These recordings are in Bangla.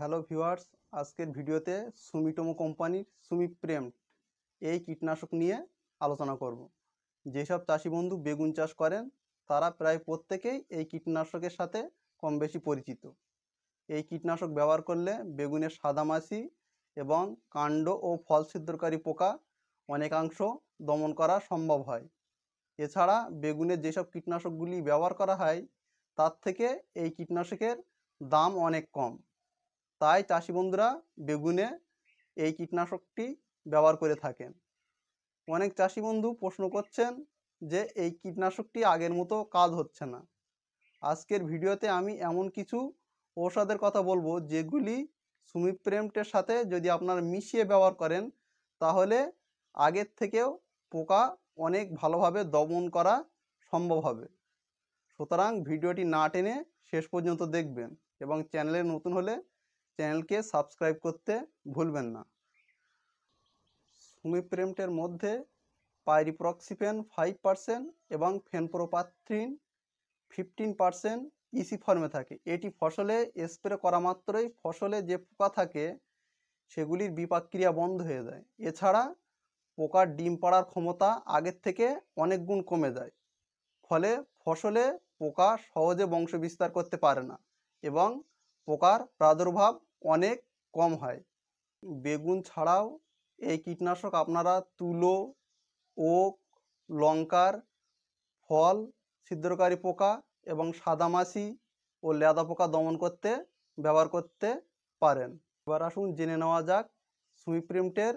হ্যালো ভিউয়ার্স আজকের ভিডিওতে সুমিটোমো কোম্পানির সুমিপ্রেম এই কীটনাশক নিয়ে আলোচনা করব যেসব চাষি বন্ধু বেগুন চাষ করেন তারা প্রায় প্রত্যেকেই এই কীটনাশকের সাথে কম বেশি পরিচিত এই কীটনাশক ব্যবহার করলে বেগুনের সাদামাছি এবং কাণ্ড ও ফল ছিদ্রকারী পোকা অনেকাংশ দমন করা সম্ভব হয় এছাড়া বেগুনের যেসব কীটনাশকগুলি ব্যবহার করা হয় তার থেকে এই কীটনাশকের দাম অনেক কম তাই চাষি বন্ধুরা বেগুনে এই কীটনাশকটি ব্যবহার করে থাকেন অনেক চাষি বন্ধু প্রশ্ন করছেন যে এই কীটনাশকটি আগের মতো কাজ হচ্ছে না আজকের ভিডিওতে আমি এমন কিছু ঔষধের কথা বলবো যেগুলি সুমিপ্রেমটের সাথে যদি আপনারা মিশিয়ে ব্যবহার করেন তাহলে আগের থেকেও পোকা অনেক ভালোভাবে দমন করা সম্ভব হবে সুতরাং ভিডিওটি না টেনে শেষ পর্যন্ত দেখবেন এবং চ্যানেলে নতুন হলে চ্যানেলকে সাবস্ক্রাইব করতে ভুলবেন না সুমিপ্রেমটের মধ্যে পাইরিপ্রক্সিপেন ফাইভ পার্সেন্ট এবং ফেনপ্রোপাথ্রিন ফিফটিন পার্সেন্ট ইসি ফর্মে থাকে এটি ফসলে স্প্রে করা মাত্রই ফসলে যে পোকা থাকে সেগুলির বিপাক্রিয়া বন্ধ হয়ে যায় এছাড়া পোকার ডিম পাড়ার ক্ষমতা আগের থেকে অনেক গুণ কমে যায় ফলে ফসলে পোকা সহজে বংশ বিস্তার করতে পারে না এবং পোকার প্রাদুর্ভাব অনেক কম হয় বেগুন ছাড়াও এই কীটনাশক আপনারা তুলো ওক লঙ্কার ফল ছিদ্রকারী পোকা এবং মাছি ও লেদা পোকা দমন করতে ব্যবহার করতে পারেন এবার আসুন জেনে নেওয়া যাক সুইপ্রিমটের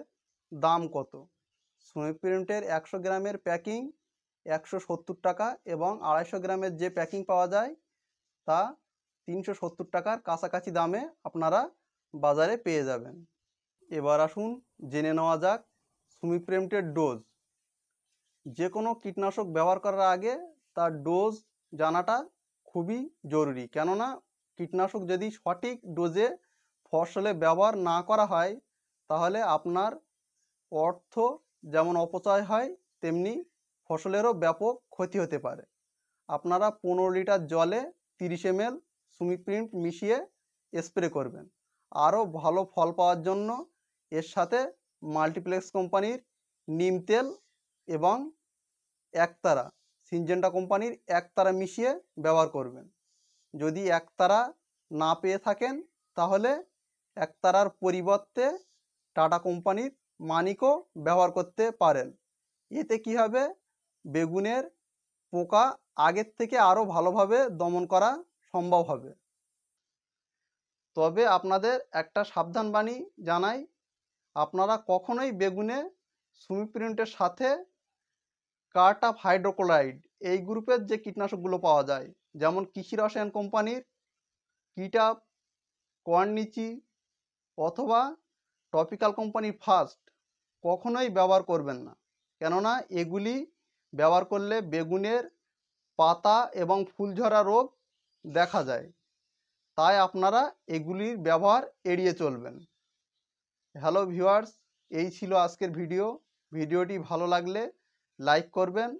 দাম কত সুইপ্রিমটের একশো গ্রামের প্যাকিং একশো সত্তর টাকা এবং আড়াইশো গ্রামের যে প্যাকিং পাওয়া যায় তা তিনশো সত্তর টাকার কাছাকাছি দামে আপনারা বাজারে পেয়ে যাবেন এবার আসুন জেনে নেওয়া যাক সুমিপ্রেমটের ডোজ যে কোনো কীটনাশক ব্যবহার করার আগে তার ডোজ জানাটা খুবই জরুরি কেননা কীটনাশক যদি সঠিক ডোজে ফসলে ব্যবহার না করা হয় তাহলে আপনার অর্থ যেমন অপচয় হয় তেমনি ফসলেরও ব্যাপক ক্ষতি হতে পারে আপনারা পনেরো লিটার জলে তিরিশ এম সুমিপ্রিন্ট মিশিয়ে স্প্রে করবেন আরও ভালো ফল পাওয়ার জন্য এর সাথে মাল্টিপ্লেক্স কোম্পানির নিম তেল এবং একতারা সিনজেন্টা কোম্পানির একতারা মিশিয়ে ব্যবহার করবেন যদি একতারা না পেয়ে থাকেন তাহলে একতারার পরিবর্তে টাটা কোম্পানির মানিকও ব্যবহার করতে পারেন এতে কি হবে বেগুনের পোকা আগের থেকে আরও ভালোভাবে দমন করা সম্ভব হবে তবে আপনাদের একটা সাবধান বাণী জানাই আপনারা কখনোই বেগুনে সুমিপ্রিন্টের সাথে কার্ট অফ হাইড্রোক্লোরাইড এই গ্রুপের যে কীটনাশকগুলো পাওয়া যায় যেমন কৃষি রসায়ন কোম্পানির কিটাপ কর্নিচি অথবা টপিক্যাল কোম্পানি ফার্স্ট কখনোই ব্যবহার করবেন না কেননা এগুলি ব্যবহার করলে বেগুনের পাতা এবং ফুল ঝরা রোগ দেখা যায় তাই আপনারা এগুলির ব্যবহার এড়িয়ে চলবেন হ্যালো ভিউয়ার্স এই ছিল আজকের ভিডিও ভিডিওটি ভালো লাগলে লাইক করবেন